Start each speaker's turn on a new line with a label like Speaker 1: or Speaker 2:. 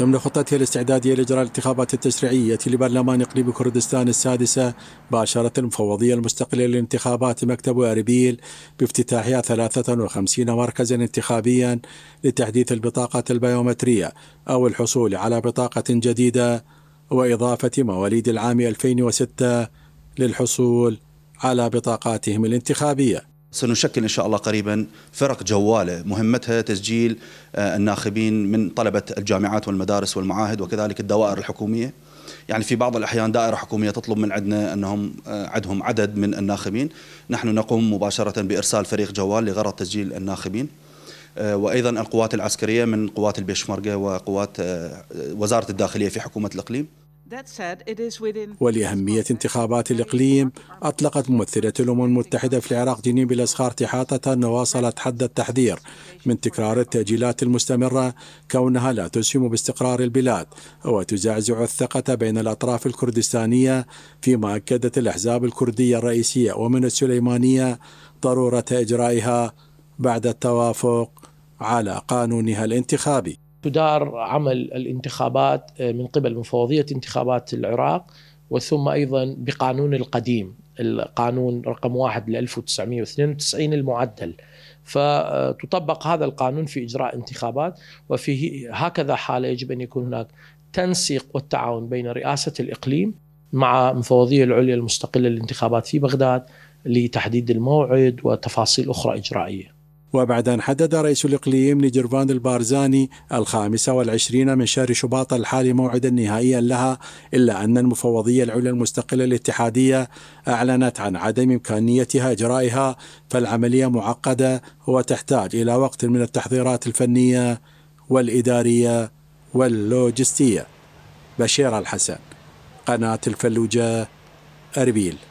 Speaker 1: ضمن خطتها الاستعدادية لإجراء الانتخابات التشريعية لبرلمان إقليم كردستان السادسة باشرت المفوضية المستقلة للانتخابات مكتب أربيل بافتتاحها 53 مركزا انتخابيا لتحديث البطاقة البيومترية أو الحصول على بطاقة جديدة وإضافة مواليد العام 2006
Speaker 2: للحصول على بطاقاتهم الانتخابيه سنشكل إن شاء الله قريبا فرق جوالة مهمتها تسجيل آه، الناخبين من طلبة الجامعات والمدارس والمعاهد وكذلك الدوائر الحكومية يعني في بعض الأحيان دائرة حكومية تطلب من عندنا أنهم آه، عندهم عدد من الناخبين نحن نقوم مباشرة بإرسال فريق جوال لغرض تسجيل الناخبين آه، وأيضا القوات العسكرية من قوات البيشمركة وقوات وزارة الداخلية في حكومة الإقليم ولأهمية
Speaker 1: انتخابات الإقليم أطلقت ممثلة الأمم المتحدة في العراق جنين بالأسخار تحاطة وواصلت حد التحذير من تكرار التأجيلات المستمرة كونها لا تسهم باستقرار البلاد وتزعزع الثقة بين الأطراف الكردستانية فيما أكدت الأحزاب الكردية الرئيسية ومن السليمانية ضرورة إجرائها بعد التوافق على قانونها الانتخابي تدار عمل
Speaker 3: الانتخابات آه، من قبل مفوضية انتخابات العراق وثم أيضا بقانون القديم القانون رقم واحد ل 1992 المعدل فتطبق هذا القانون في إجراء انتخابات وفي هكذا حالة يجب أن يكون هناك تنسيق والتعاون بين رئاسة الإقليم مع المفوضية
Speaker 1: العليا المستقلة للانتخابات في بغداد لتحديد الموعد وتفاصيل أخرى إجرائية وبعد أن حدد رئيس الإقليم نجرفان البارزاني الخامسة والعشرين من شهر شباط الحالي موعدا نهائيا لها إلا أن المفوضية العليا المستقلة الاتحادية أعلنت عن عدم إمكانيتها إجرائها فالعملية معقدة وتحتاج إلى وقت من التحضيرات الفنية والإدارية واللوجستية بشير الحسن قناة الفلوجة أربيل